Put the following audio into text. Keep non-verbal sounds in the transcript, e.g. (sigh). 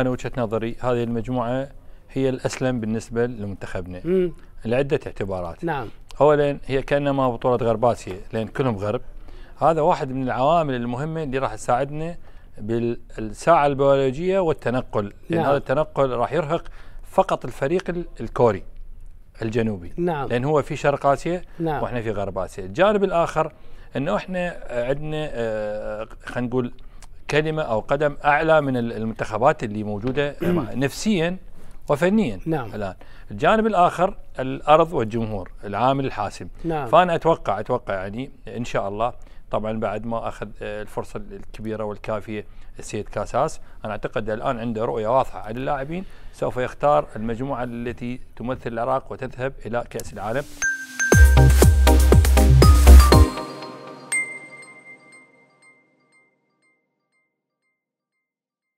انا وجهه نظري هذه المجموعه هي الاسلم بالنسبه لمنتخبنا لعده اعتبارات نعم اولا هي كانما بطوله غرب اسيا لان كلهم غرب هذا واحد من العوامل المهمه اللي راح تساعدنا بالساعه البيولوجيه والتنقل لان نعم. هذا التنقل راح يرهق فقط الفريق الكوري الجنوبي نعم لان هو في شرق اسيا نعم. واحنا في غرب اسيا الجانب الاخر انه احنا عندنا آه، خلينا نقول كلمه او قدم اعلى من المنتخبات اللي موجوده (clears throat) نفسيا وفنيا نعم. الان الجانب الاخر الارض والجمهور العامل الحاسم نعم. فانا اتوقع اتوقع يعني ان شاء الله طبعا بعد ما اخذ آه، الفرصه الكبيره والكافيه السيد كاساس انا اعتقد الان عنده رؤيه واضحه على اللاعبين سوف يختار المجموعه التي تمثل العراق وتذهب الى كاس العالم